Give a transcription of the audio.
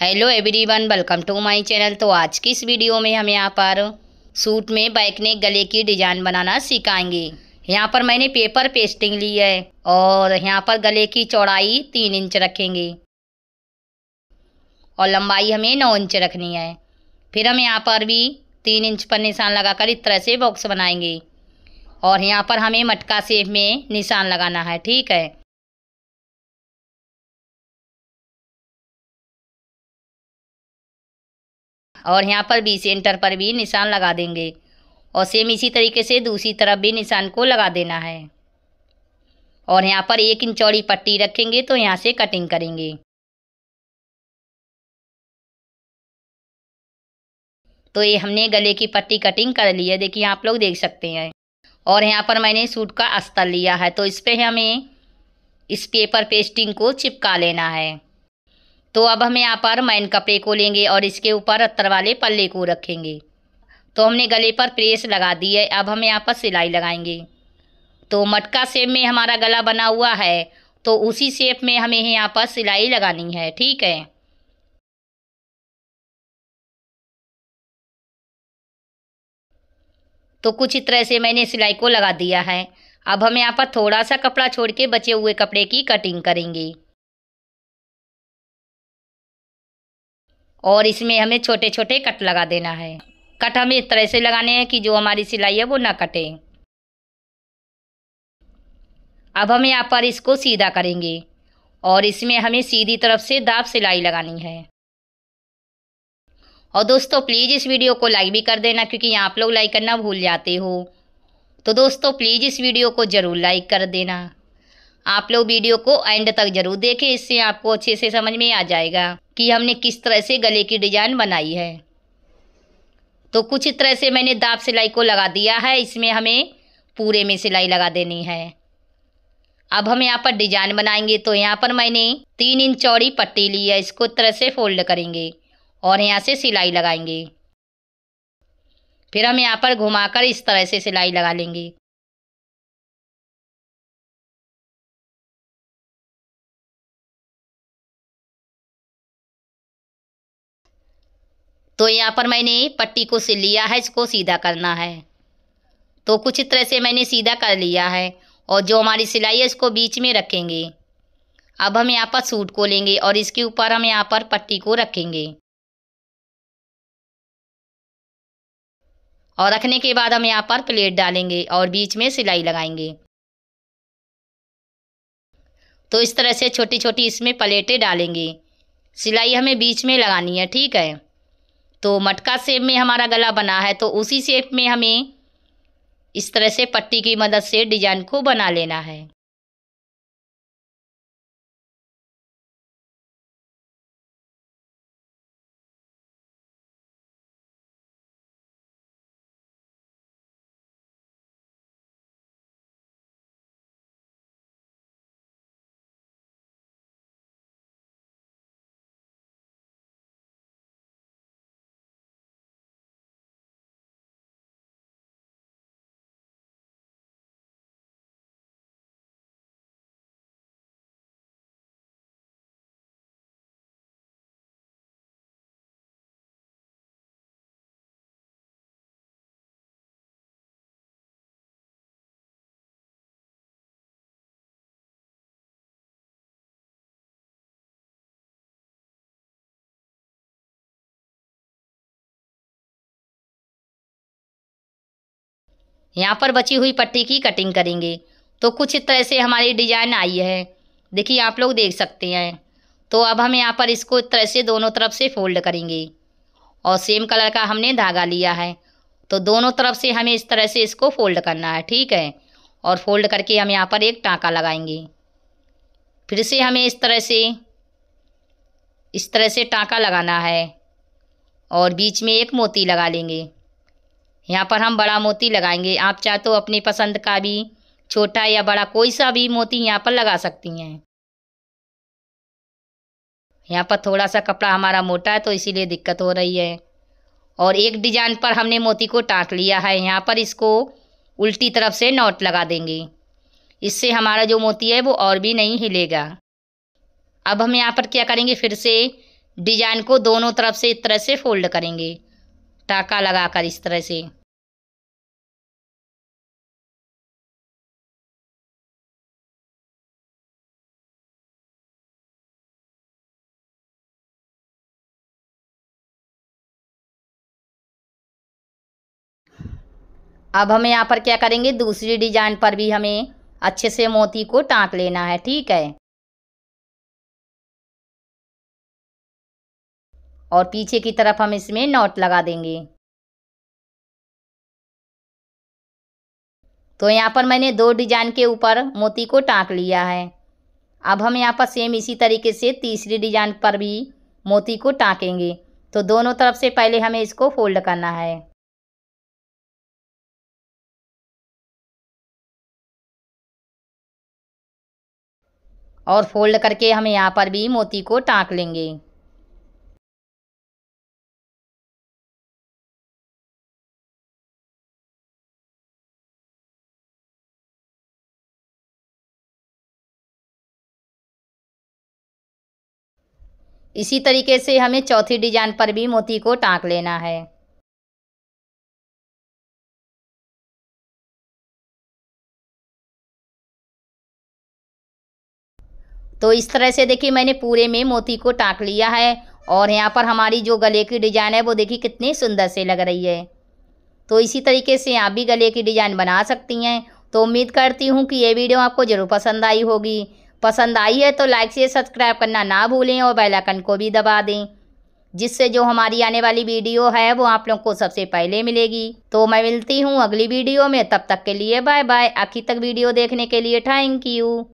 hello everyone welcome to my channel तो आज की इस वीडियो में हम यहाँ पर सूट में बैक ने गले की डिजाइन बनाना सिखाएंगे यहाँ पर मैंने पेपर पेस्टिंग ली है और यहाँ पर गले की चौड़ाई तीन इंच रखेंगे और लंबाई हमें नौ इंच रखनी है फिर हम यहाँ पर भी तीन इंच पर निशान लगाकर इस तरह से बॉक्स बनाएंगे और यहाँ पर हमें मटका सेब में निशान लगाना है ठीक है और यहाँ पर भी सेंटर पर भी निशान लगा देंगे और सेम इसी तरीके से दूसरी तरफ भी निशान को लगा देना है और यहाँ पर एक इंच चौड़ी पट्टी रखेंगे तो यहाँ से कटिंग करेंगे तो ये हमने गले की पट्टी कटिंग कर ली है देखिए आप लोग देख सकते हैं और यहाँ पर मैंने सूट का अस्तर लिया है तो इस पर हमें इस पेपर पेस्टिंग को चिपका लेना है तो अब हम यहाँ पर मैन कपड़े को लेंगे और इसके ऊपर अत्तर वाले पल्ले को रखेंगे तो हमने गले पर प्रेस लगा दी है अब हम यहाँ पर सिलाई लगाएंगे तो मटका सेप में हमारा गला बना हुआ है तो उसी सेप में हमें यहाँ पर सिलाई लगानी है ठीक है तो कुछ इस तरह से मैंने सिलाई को लगा दिया है अब हम यहाँ पर थोड़ा सा कपड़ा छोड़ के बचे हुए कपड़े की कटिंग करेंगे और इसमें हमें छोटे छोटे कट लगा देना है कट हमें इस तरह से लगाने हैं कि जो हमारी सिलाई है वो ना कटे अब हम यहाँ पर इसको सीधा करेंगे और इसमें हमें सीधी तरफ से दाब सिलाई लगानी है और दोस्तों प्लीज़ इस वीडियो को लाइक भी कर देना क्योंकि यहाँ आप लोग लाइक करना भूल जाते हो तो दोस्तों प्लीज़ इस वीडियो को ज़रूर लाइक कर देना आप लोग वीडियो को एंड तक जरूर देखें इससे आपको अच्छे से समझ में आ जाएगा कि हमने किस तरह से गले की डिजाइन बनाई है तो कुछ तरह से मैंने दाप सिलाई को लगा दिया है इसमें हमें पूरे में सिलाई लगा देनी है अब हम यहाँ पर डिजाइन बनाएंगे तो यहाँ पर मैंने तीन इंच चौड़ी पट्टी ली है इसको तरह से फोल्ड करेंगे और यहाँ से सिलाई लगाएंगे फिर हम यहाँ पर घुमाकर इस तरह से सिलाई लगा लेंगे तो यहाँ पर मैंने पट्टी को से लिया है इसको सीधा करना है तो कुछ तरह से मैंने सीधा कर लिया है और जो हमारी सिलाई है इसको बीच में रखेंगे अब हम यहाँ पर सूट को लेंगे और इसके ऊपर हम यहाँ पर पट्टी को रखेंगे और रखने के बाद हम यहाँ पर प्लेट डालेंगे और बीच में सिलाई लगाएंगे तो इस तरह से छोटी छोटी इसमें प्लेटें डालेंगे सिलाई हमें बीच में लगानी है ठीक है तो मटका सेप में हमारा गला बना है तो उसी सेप में हमें इस तरह से पट्टी की मदद से डिजाइन को बना लेना है यहाँ पर बची हुई पट्टी की कटिंग करेंगे तो कुछ इस तरह से हमारी डिजाइन आई है देखिए आप लोग देख सकते हैं तो अब हम यहाँ पर इसको इस तरह से दोनों तरफ से फोल्ड करेंगे और सेम कलर का हमने धागा लिया है तो दोनों तरफ से हमें इस तरह से इसको फोल्ड करना है ठीक है और फोल्ड करके हम यहाँ पर एक टाँका लगाएंगे फिर से हमें इस तरह से इस तरह से टाँका लगाना है और बीच में एक मोती लगा लेंगे यहाँ पर हम बड़ा मोती लगाएंगे आप चाहे तो अपनी पसंद का भी छोटा या बड़ा कोई सा भी मोती यहाँ पर लगा सकती हैं यहाँ पर थोड़ा सा कपड़ा हमारा मोटा है तो इसीलिए दिक्कत हो रही है और एक डिजाइन पर हमने मोती को टाँट लिया है यहाँ पर इसको उल्टी तरफ से नॉट लगा देंगे इससे हमारा जो मोती है वो और भी नहीं हिलेगा अब हम यहाँ पर क्या करेंगे फिर से डिजाइन को दोनों तरफ से इस तरह से फोल्ड करेंगे टाका लगाकर इस तरह से अब हम यहाँ पर क्या करेंगे दूसरी डिजाइन पर भी हमें अच्छे से मोती को टाँक लेना है ठीक है और पीछे की तरफ हम इसमें नॉट लगा देंगे तो यहाँ पर मैंने दो डिजाइन के ऊपर मोती को टाँक लिया है अब हम यहाँ पर सेम इसी तरीके से तीसरी डिजाइन पर भी मोती को टाँकेंगे तो दोनों तरफ से पहले हमें इसको फोल्ड करना है और फोल्ड करके हम यहाँ पर भी मोती को टाँक लेंगे इसी तरीके से हमें चौथी डिजाइन पर भी मोती को टाँक लेना है तो इस तरह से देखिए मैंने पूरे में मोती को टाँक लिया है और यहाँ पर हमारी जो गले की डिज़ाइन है वो देखिए कितनी सुंदर से लग रही है तो इसी तरीके से आप भी गले की डिज़ाइन बना सकती हैं तो उम्मीद करती हूँ कि ये वीडियो आपको ज़रूर पसंद आई होगी पसंद आई है तो लाइक से सब्सक्राइब करना ना भूलें और बेल आइकन को भी दबा दें जिससे जो हमारी आने वाली वीडियो है वो आप लोगों को सबसे पहले मिलेगी तो मैं मिलती हूँ अगली वीडियो में तब तक के लिए बाय बाय आखिर तक वीडियो देखने के लिए थैंक यू